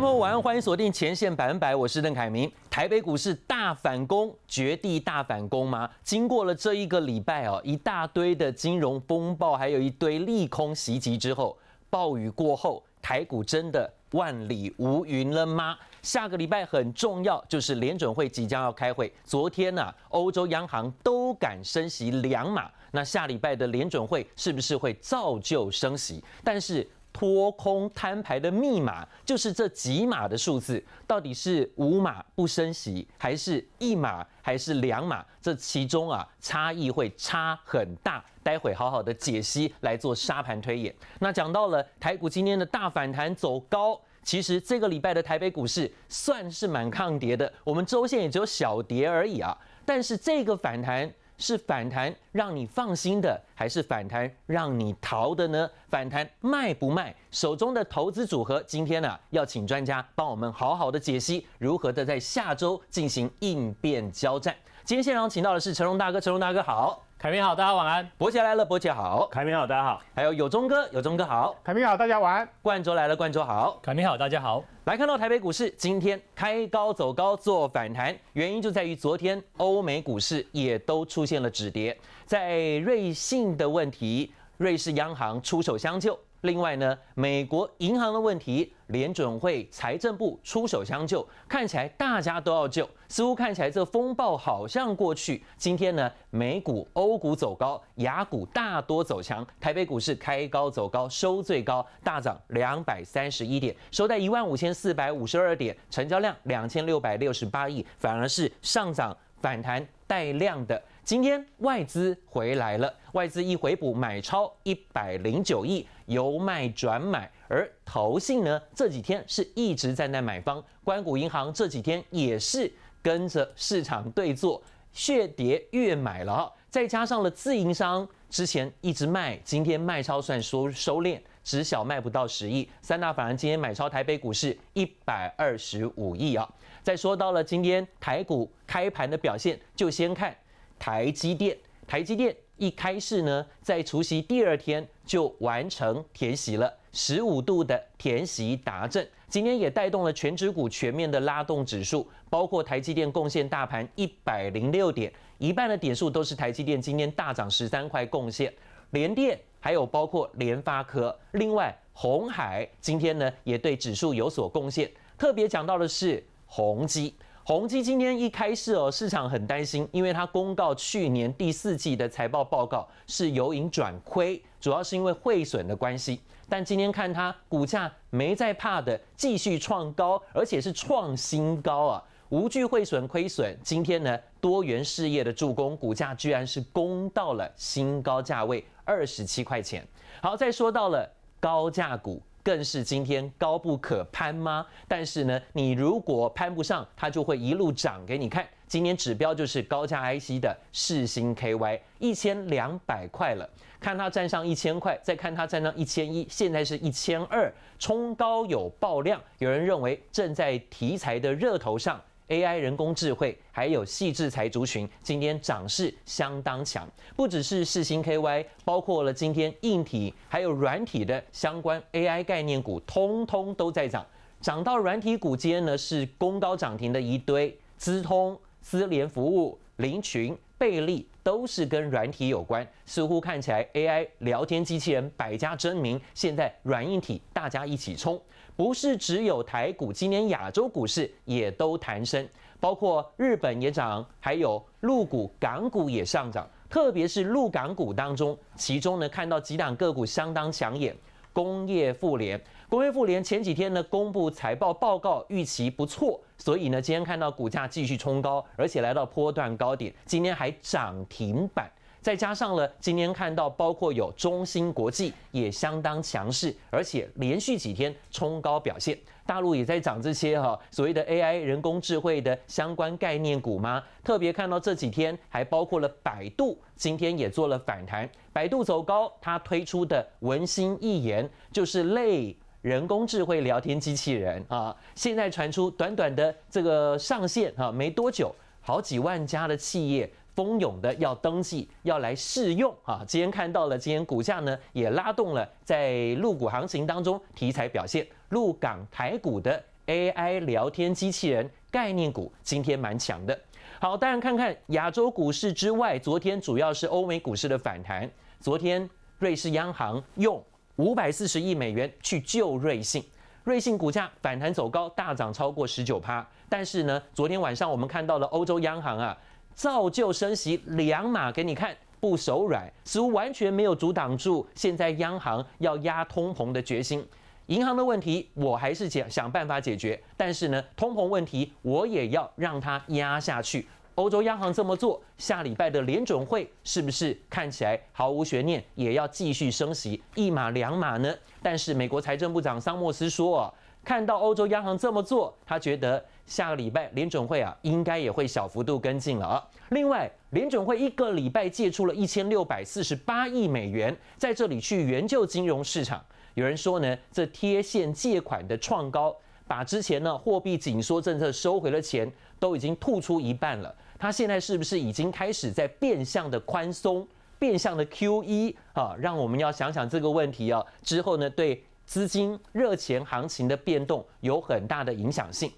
朋友们，晚安，欢迎锁定《前线百分百》，我是邓凯明。台北股市大反攻，绝地大反攻吗？经过了这一个礼拜哦，一大堆的金融风暴，还有一堆利空袭击之后，暴雨过后，台股真的万里无云了吗？下个礼拜很重要，就是联准会即将要开会。昨天呢，欧洲央行都敢升息两码，那下礼拜的联准会是不是会造就升息？但是。脱空摊牌的密码就是这几码的数字，到底是五码不升息，还是一码，还是两码？这其中啊差异会差很大。待会好好的解析来做沙盘推演。那讲到了台股今天的大反弹走高，其实这个礼拜的台北股市算是蛮抗跌的，我们周线也只有小跌而已啊。但是这个反弹。是反弹让你放心的，还是反弹让你逃的呢？反弹卖不卖手中的投资组合？今天呢，要请专家帮我们好好的解析如何的在下周进行应变交战。今天现场请到的是成龙大哥，成龙大哥好。凯明好，大家晚安。伯杰来了，伯杰好。凯明好，大家好。还有有忠哥，有忠哥好。凯明好，大家晚安。冠州来了，冠州好。凯明好，大家好。来看到台北股市今天开高走高做反弹，原因就在于昨天欧美股市也都出现了止跌，在瑞信的问题，瑞士央行出手相救。另外呢，美国银行的问题，联准会、财政部出手相救，看起来大家都要救，似乎看起来这风暴好像过去。今天呢，美股、欧股走高，雅股大多走强，台北股市开高走高，收最高，大涨两百三十一点，收在一万五千四百五十二点，成交量两千六百六十八亿，反而是上涨反弹带量的。今天外资回来了，外资一回补买超一百零九亿，由卖转买。而投信呢，这几天是一直在那买方。关谷银行这几天也是跟着市场对坐，血跌越买了哈。再加上了自营商之前一直卖，今天卖超算收收敛，只小卖不到十亿。三大法人今天买超台北股市一百二十五亿啊。再说到了今天台股开盘的表现，就先看。台积电，台积电一开始呢，在除夕第二天就完成填息了十五度的填息达阵。今天也带动了全指股全面的拉动指数，包括台积电贡献大盘一百零六点，一半的点数都是台积电今天大涨十三块贡献，联电还有包括联发科，另外红海今天呢也对指数有所贡献，特别讲到的是鸿基。宏基今天一开市哦，市场很担心，因为它公告去年第四季的财报报告是由盈转亏，主要是因为汇损的关系。但今天看它股价没在怕的，继续创高，而且是创新高啊，无惧汇损亏损。今天呢，多元事业的助攻，股价居然是攻到了新高价位二十七块钱。好，再说到了高价股。更是今天高不可攀吗？但是呢，你如果攀不上，它就会一路涨给你看。今天指标就是高价 I C 的世星 K Y，一千两百块了，看它站上一千块，再看它站上一千一，现在是一千二，冲高有爆量，有人认为正在题材的热头上。AI 人工智慧还有细制裁族群，今天涨势相当强。不只是世星 KY，包括了今天硬体还有软体的相关 AI 概念股，通通都在涨。涨到软体股间呢，是攻高涨停的一堆，资通、思联服务、林群、贝利都是跟软体有关。似乎看起来 AI 聊天机器人百家争鸣，现在软硬体大家一起冲。不是只有台股，今年亚洲股市也都弹升，包括日本也涨，还有陆股、港股也上涨。特别是陆港股当中，其中呢看到几档个股相当抢眼，工业富联。工业富联前几天呢公布财报报告预期不错，所以呢今天看到股价继续冲高，而且来到波段高点，今天还涨停板。再加上了，今天看到包括有中芯国际也相当强势，而且连续几天冲高表现，大陆也在涨这些哈所谓的 AI 人工智慧的相关概念股吗？特别看到这几天还包括了百度，今天也做了反弹，百度走高，它推出的文心一言就是类人工智慧聊天机器人啊，现在传出短短的这个上线哈没多久，好几万家的企业。蜂拥的要登记，要来试用啊！今天看到了，今天股价呢也拉动了，在陆股行情当中题材表现，陆港台股的 AI 聊天机器人概念股今天蛮强的。好，大家看看亚洲股市之外，昨天主要是欧美股市的反弹。昨天瑞士央行用五百四十亿美元去救瑞信，瑞信股价反弹走高，大涨超过十九%，趴。但是呢，昨天晚上我们看到了欧洲央行啊。造就升息两码给你看，不手软，似乎完全没有阻挡住现在央行要压通膨的决心。银行的问题我还是想想办法解决，但是呢，通膨问题我也要让它压下去。欧洲央行这么做，下礼拜的联准会是不是看起来毫无悬念也要继续升息一码两码呢？但是美国财政部长桑莫斯说，看到欧洲央行这么做，他觉得。下个礼拜联准会啊，应该也会小幅度跟进了。啊。另外，联准会一个礼拜借出了一千六百四十八亿美元，在这里去援救金融市场。有人说呢，这贴现借款的创高，把之前呢货币紧缩政策收回的钱都已经吐出一半了。它现在是不是已经开始在变相的宽松，变相的 QE 啊？让我们要想想这个问题啊。之后呢，对资金热钱行情的变动有很大的影响性。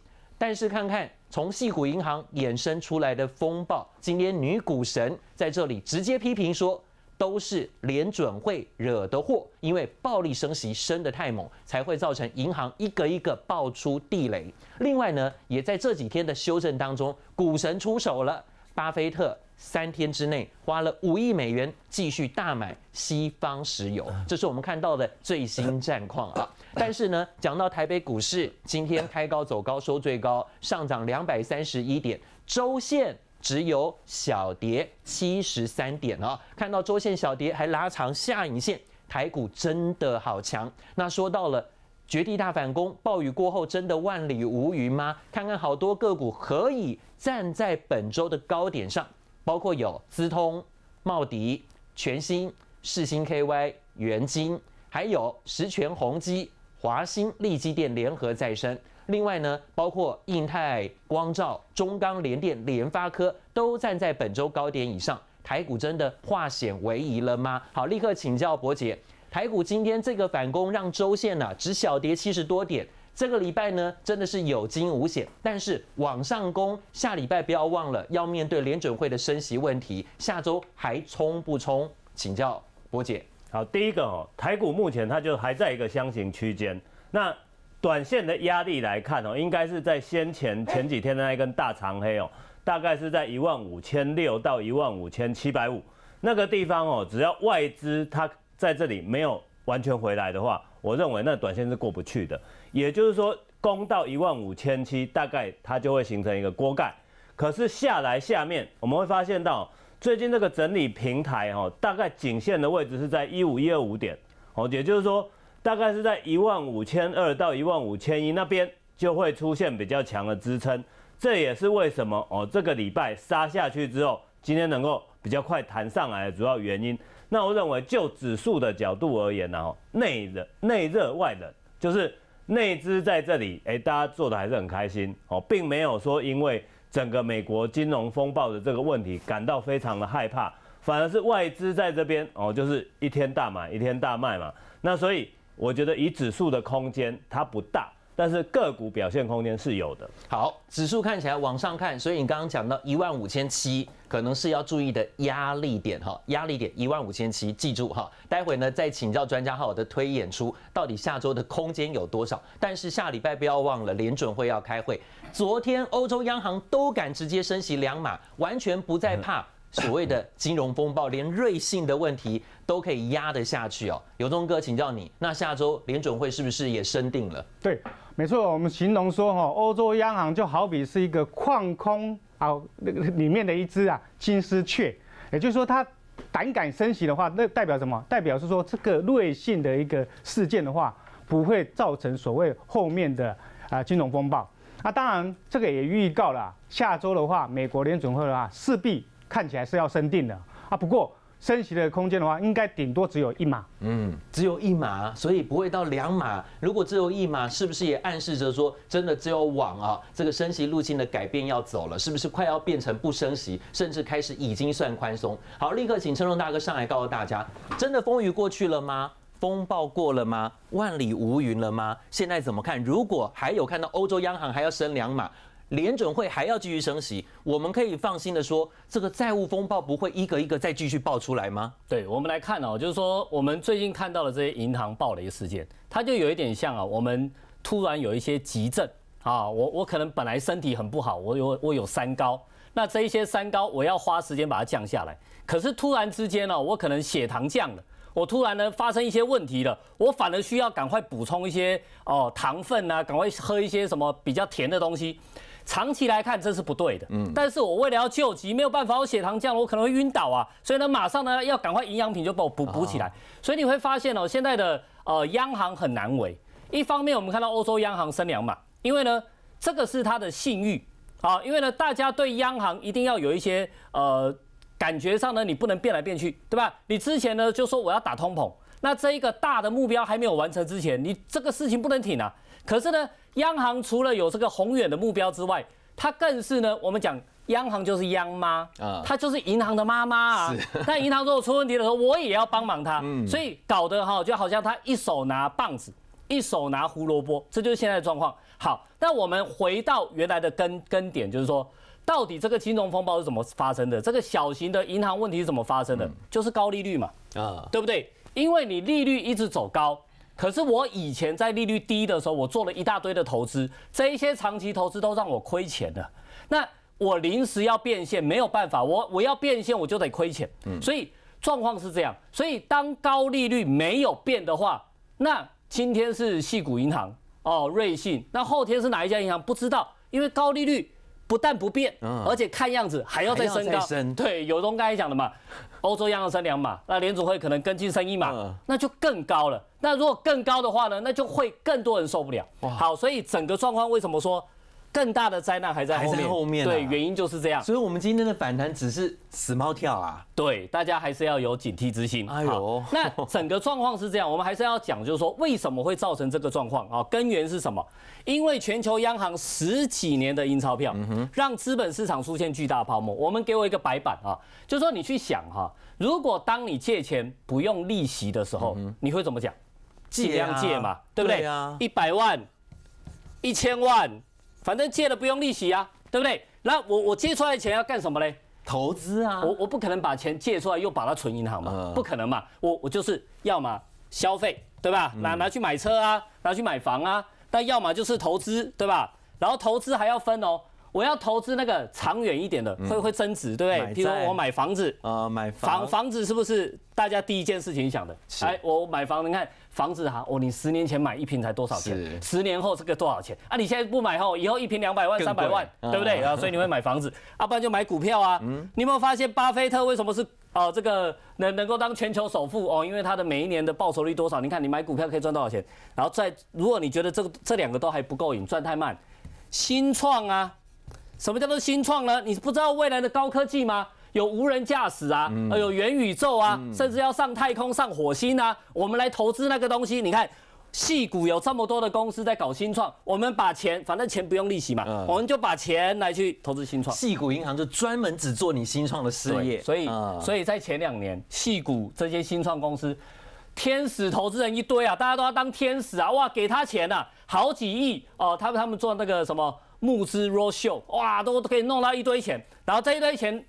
但是看看从细股银行衍生出来的风暴，今天女股神在这里直接批评说，都是联准会惹的祸，因为暴力升息升得太猛，才会造成银行一个一个爆出地雷。另外呢，也在这几天的修正当中，股神出手了，巴菲特。三天之内花了五亿美元继续大买西方石油，这是我们看到的最新战况啊！但是呢，讲到台北股市，今天开高走高收最高，上涨两百三十一点，周线只有小跌七十三点啊！看到周线小跌还拉长下影线，台股真的好强。那说到了绝地大反攻，暴雨过后真的万里无云吗？看看好多个股可以站在本周的高点上。包括有资通、茂迪、全新、世新 K Y、元晶，还有十全、宏基、华兴、利基电联合再生。另外呢，包括印太光照、中钢联电、联发科都站在本周高点以上。台股真的化险为夷了吗？好，立刻请教伯姐，台股今天这个反攻让周线呢只小跌七十多点。这个礼拜呢，真的是有惊无险，但是往上攻，下礼拜不要忘了要面对联准会的升息问题。下周还冲不冲？请教波姐。好，第一个哦，台股目前它就还在一个箱型区间。那短线的压力来看哦，应该是在先前前几天的那一根大长黑哦，大概是在一万五千六到一万五千七百五那个地方哦，只要外资它在这里没有完全回来的话，我认为那短线是过不去的。也就是说，攻到一万五千七，大概它就会形成一个锅盖。可是下来下面，我们会发现到最近这个整理平台哈，大概颈线的位置是在一五一二五点哦，也就是说，大概是在一万五千二到一万五千一那边就会出现比较强的支撑。这也是为什么哦，这个礼拜杀下去之后，今天能够比较快弹上来的主要原因。那我认为，就指数的角度而言呢，哦，内热内热外冷，就是。内资在这里，哎，大家做的还是很开心哦，并没有说因为整个美国金融风暴的这个问题感到非常的害怕，反而是外资在这边哦，就是一天大买一天大卖嘛。那所以我觉得以指数的空间它不大。但是个股表现空间是有的。好，指数看起来往上看，所以你刚刚讲到一万五千七，可能是要注意的压力点哈，压力点一万五千七，记住哈，待会呢再请教专家号的推演出到底下周的空间有多少？但是下礼拜不要忘了联准会要开会，昨天欧洲央行都敢直接升息两码，完全不再怕所谓的金融风暴，连瑞信的问题都可以压得下去哦。尤忠哥，请教你，那下周联准会是不是也升定了？对。没错，我们形容说哈，欧洲央行就好比是一个矿空啊，那个里面的一只啊金丝雀。也就是说，它胆敢升息的话，那代表什么？代表是说这个瑞信的一个事件的话，不会造成所谓后面的啊金融风暴。啊，当然这个也预告了下周的话，美国联准会的话势必看起来是要升定的啊。不过，升息的空间的话，应该顶多只有一码，嗯，只有一码，所以不会到两码。如果只有一码，是不是也暗示着说，真的只有往啊这个升息路径的改变要走了，是不是快要变成不升息，甚至开始已经算宽松？好，立刻请成龙大哥上来告诉大家，真的风雨过去了吗？风暴过了吗？万里无云了吗？现在怎么看？如果还有看到欧洲央行还要升两码？联准会还要继续升息，我们可以放心的说，这个债务风暴不会一个一个再继续爆出来吗？对我们来看哦，就是说我们最近看到的这些银行暴雷事件，它就有一点像啊，我们突然有一些急症啊，我我可能本来身体很不好，我有我有三高，那这一些三高我要花时间把它降下来，可是突然之间呢，我可能血糖降了，我突然呢发生一些问题了，我反而需要赶快补充一些哦糖分啊，赶快喝一些什么比较甜的东西。长期来看，这是不对的。嗯，但是我为了要救急，没有办法，我血糖降了，我可能会晕倒啊。所以呢，马上呢要赶快营养品就把我补补起来。所以你会发现哦，现在的呃央行很难为。一方面，我们看到欧洲央行升两码，因为呢这个是它的信誉啊，因为呢大家对央行一定要有一些呃感觉上呢，你不能变来变去，对吧？你之前呢就说我要打通膨，那这一个大的目标还没有完成之前，你这个事情不能停啊。可是呢，央行除了有这个宏远的目标之外，它更是呢，我们讲央行就是央妈啊，它就是银行的妈妈啊。那 银行如果出问题的时候，我也要帮忙它，所以搞得哈，就好像它一手拿棒子，一手拿胡萝卜，这就是现在的状况。好，那我们回到原来的根根点，就是说，到底这个金融风暴是怎么发生的？这个小型的银行问题是怎么发生的？就是高利率嘛，啊，对不对？因为你利率一直走高。可是我以前在利率低的时候，我做了一大堆的投资，这一些长期投资都让我亏钱了。那我临时要变现，没有办法，我我要变现我就得亏钱。嗯，所以状况是这样。所以当高利率没有变的话，那今天是系股银行哦，瑞信。那后天是哪一家银行？不知道，因为高利率。不但不变，而且看样子还要再升高。对，有东刚才讲的嘛，欧洲央行升两码，那联储会可能跟进升一码，那就更高了。那如果更高的话呢，那就会更多人受不了。好，所以整个状况为什么说？更大的灾难还在后面。后面，对，原因就是这样，所以，我们今天的反弹只是死猫跳啊，对，大家还是要有警惕之心。哎呦，那整个状况是这样，我们还是要讲，就是说为什么会造成这个状况啊？根源是什么？因为全球央行十几年的印钞票，让资本市场出现巨大泡沫。我们给我一个白板啊，就说你去想哈，如果当你借钱不用利息的时候，你会怎么讲？借借嘛，对不对啊？一百万，一千万。反正借了不用利息啊，对不对？那我我借出来的钱要干什么嘞？投资啊！我我不可能把钱借出来又把它存银行嘛，不可能嘛！我我就是要么消费，对吧？拿拿去买车啊，拿去买房啊。但要么就是投资，对吧？然后投资还要分哦。我要投资那个长远一点的，会会增值，对不对？譬如我买房子，呃，买房房子是不是大家第一件事情想的？哎，我买房，你看房子哈，哦，你十年前买一平才多少钱？十年后这个多少钱？啊，你现在不买后，以后一平两百万、三百万，对不对？啊，所以你会买房子，啊，不然就买股票啊。嗯，你有没有发现巴菲特为什么是哦这个能能够当全球首富哦？因为他的每一年的报酬率多少？你看你买股票可以赚多少钱？然后再如果你觉得这个这两个都还不够，你赚太慢，新创啊。什么叫做新创呢？你是不知道未来的高科技吗？有无人驾驶啊，还有元宇宙啊，甚至要上太空、上火星啊。我们来投资那个东西。你看，戏股有这么多的公司在搞新创，我们把钱，反正钱不用利息嘛，我们就把钱来去投资新创。戏股银行就专门只做你新创的事业，所以，所以在前两年，戏股这些新创公司，天使投资人一堆啊，大家都要当天使啊，哇，给他钱啊，好几亿哦。他们他们做那个什么？募资若秀哇，都都可以弄到一堆钱，然后这一堆钱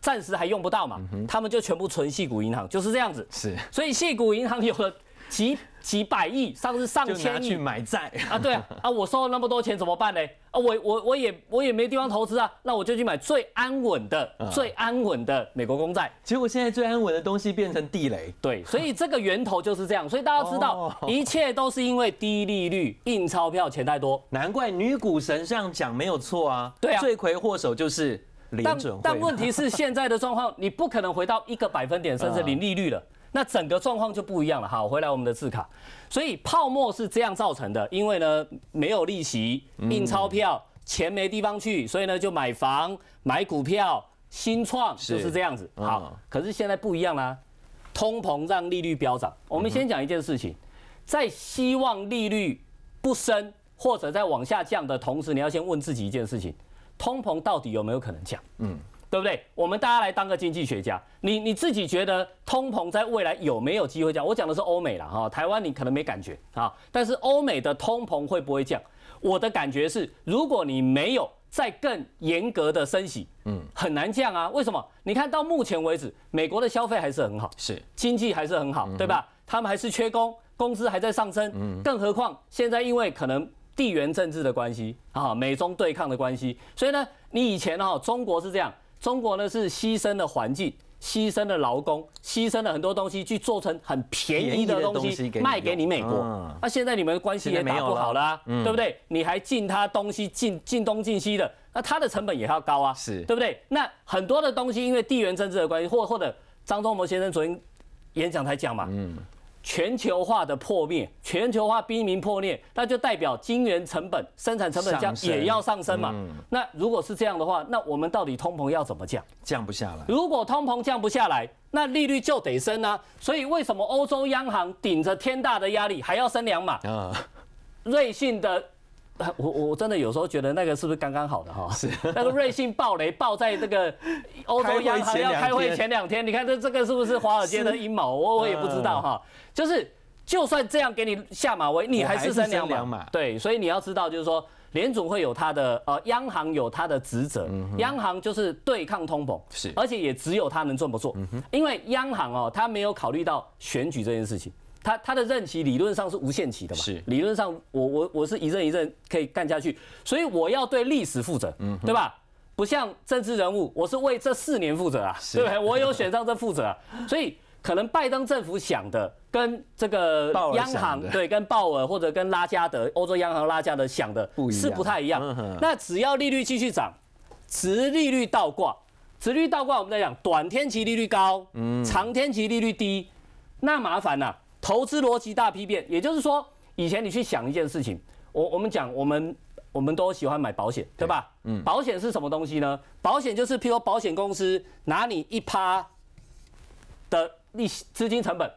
暂时还用不到嘛，他们就全部存系股银行，就是这样子。是，所以系股银行有了几几百亿，甚至上千亿，去买债啊，对啊，啊，我收了那么多钱怎么办呢？啊，我我我也我也没地方投资啊，那我就去买最安稳的、最安稳的美国公债。结果现在最安稳的东西变成地雷，对，所以这个源头就是这样。所以大家知道，一切都是因为低利率、印钞票、钱太多，难怪女股神这样讲没有错啊。对啊，罪魁祸首就是零但问题是 现在的状况，你不可能回到一个百分点甚至零利率了。那整个状况就不一样了。好，回来我们的字卡，所以泡沫是这样造成的，因为呢没有利息，印钞票，钱没地方去，所以呢就买房、买股票、新创就是这样子。好，可是现在不一样啦，通膨让利率飙涨。我们先讲一件事情，在希望利率不升或者在往下降的同时，你要先问自己一件事情：通膨到底有没有可能降？嗯。对不对？我们大家来当个经济学家，你你自己觉得通膨在未来有没有机会降？我讲的是欧美了哈，台湾你可能没感觉啊。但是欧美的通膨会不会降？我的感觉是，如果你没有再更严格的升息，嗯，很难降啊。为什么？你看到目前为止，美国的消费还是很好，是经济还是很好，对吧？他们还是缺工，工资还在上升，嗯。更何况现在因为可能地缘政治的关系啊，美中对抗的关系，所以呢，你以前哈中国是这样。中国呢是牺牲了环境，牺牲了劳工，牺牲了很多东西去做成很便宜的东西卖给你美国。那现在你们关系也打不好啊，对不对？你还进他东西，进进东进西的，那他的成本也要高啊，是对不对？那很多的东西因为地缘政治的关系，或或者张忠谋先生昨天演讲才讲嘛。全球化的破灭，全球化逼民破灭，那就代表金元成本、生产成本将也要上升嘛。那如果是这样的话，那我们到底通膨要怎么降？降不下来。如果通膨降不下来，那利率就得升啊。所以为什么欧洲央行顶着天大的压力还要升两码？啊，瑞信的。我我真的有时候觉得那个是不是刚刚好的哈？是 那个瑞信暴雷爆在这个欧洲央行要开会前两天，你看这这个是不是华尔街的阴谋？我我也不知道哈。就是就算这样给你下马威，你还是三两码。对，所以你要知道，就是说联总会有他的呃，央行有他的职责，央行就是对抗通膨，是而且也只有他能这么做，因为央行哦，他没有考虑到选举这件事情。他他的任期理论上是无限期的嘛？是，理论上我我我是一任一任可以干下去，所以我要对历史负责，嗯，对吧？不像政治人物，我是为这四年负责啊，对，我有选上这负责，所以可能拜登政府想的跟这个央行对跟鲍尔或者跟拉加德欧洲央行拉加德想的是不太一样。那只要利率继续涨，指利率倒挂，指利率倒挂，我们在讲短天期利率高，嗯，长天期利率低，那麻烦了。投资逻辑大批变，也就是说，以前你去想一件事情，我我们讲，我们我们都喜欢买保险，对吧？嗯，保险是什么东西呢？保险就是，譬如保险公司拿你一趴的利息资金成本，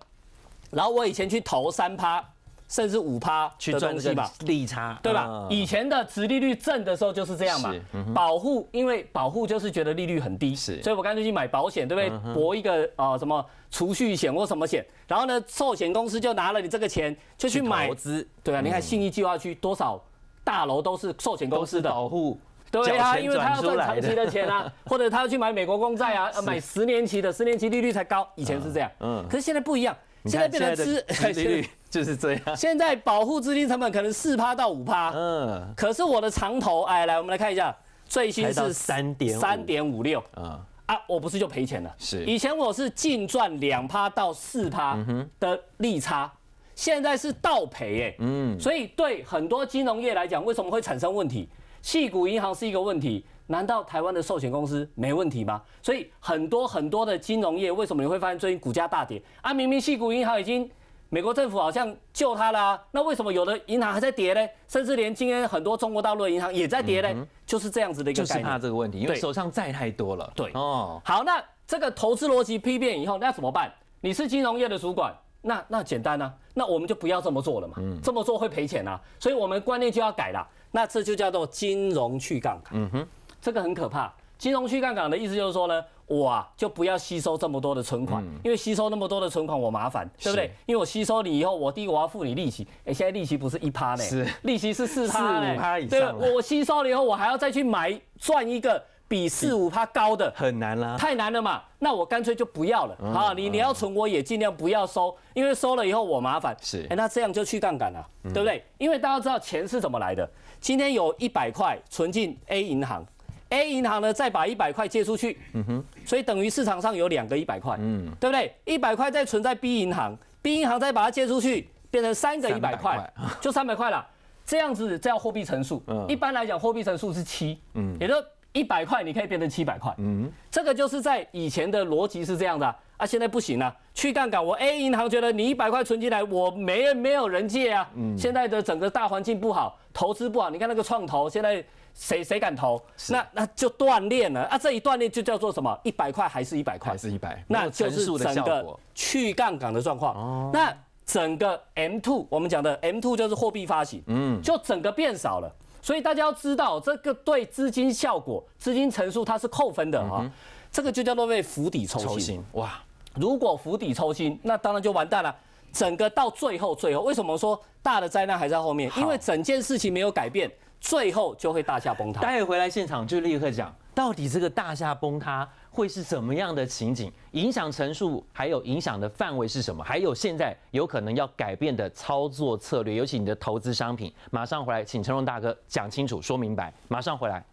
然后我以前去投三趴。甚至五趴去赚这个利差，对吧？以前的值利率正的时候就是这样嘛，保护，因为保护就是觉得利率很低，所以我干脆去买保险，对不对？博一个啊什么储蓄险或什么险，然后呢，寿险公司就拿了你这个钱就去买资，对啊。你看信义计划区多少大楼都是寿险公司的保护，对啊，因为他要赚长期的钱啊，或者他要去买美国公债啊，买十年期的，十年期利率才高，以前是这样，嗯，可是现在不一样。现在变成资利率 就是这样。现在保护资金成本可能四趴到五趴，嗯，可是我的长头，哎，来我们来看一下，最新是三点三点五六，啊我不是就赔钱了？是，以前我是净赚两趴到四趴的利差，现在是倒赔，哎，嗯，所以对很多金融业来讲，为什么会产生问题？细股银行是一个问题。难道台湾的寿险公司没问题吗？所以很多很多的金融业，为什么你会发现最近股价大跌啊？明明系股银行已经，美国政府好像救它了，那为什么有的银行还在跌呢？甚至连今天很多中国大陆的银行也在跌呢？就是这样子的一个。就是怕的这个问题，因为手上债太多了。对哦，好，那这个投资逻辑批变以后，那怎么办？你是金融业的主管，那那简单啊，那我们就不要这么做了嘛，这么做会赔钱啊，所以我们观念就要改啦。那这就叫做金融去杠杆。嗯哼。这个很可怕。金融去杠杆的意思就是说呢，我啊就不要吸收这么多的存款，因为吸收那么多的存款我麻烦，对不对？因为我吸收你以后，我第一我要付你利息，哎，现在利息不是一趴呢，是利息是四趴、四五趴以上。对，我吸收了以后，我还要再去买赚一个比四五趴高的，很难啦，太难了嘛。那我干脆就不要了啊！你你要存我也尽量不要收，因为收了以后我麻烦。是，哎，那这样就去杠杆了，对不对？因为大家知道钱是怎么来的，今天有一百块存进 A 银行。A 银行呢，再把一百块借出去，嗯哼，所以等于市场上有两个一百块，嗯，对不对？一百块再存在 B 银行，B 银行再把它借出去，变成三个一百块，就三百块了。这样子叫货币乘数，一般来讲，货币乘数是七，嗯，也就一百块你可以变成七百块。嗯，这个就是在以前的逻辑是这样的啊，现在不行了，去杠杆。我 A 银行觉得你一百块存进来，我没没有人借啊。现在的整个大环境不好，投资不好，你看那个创投现在。谁谁敢投？那那就锻炼了啊！这一锻炼就叫做什么？一百块还是一百块？还是一百？那就是整个去杠杆的状况。那整个 M two，我们讲的 M two 就是货币发行，嗯，就整个变少了。所以大家要知道，这个对资金效果、资金乘数它是扣分的啊。这个就叫做被釜底抽薪哇！如果釜底抽薪，那当然就完蛋了。整个到最后，最后为什么说大的灾难还在后面？因为整件事情没有改变。最后就会大厦崩塌。待会回来现场就立刻讲，到底这个大厦崩塌会是怎么样的情景，影响层数，还有影响的范围是什么？还有现在有可能要改变的操作策略，尤其你的投资商品，马上回来，请成龙大哥讲清楚、说明白。马上回来。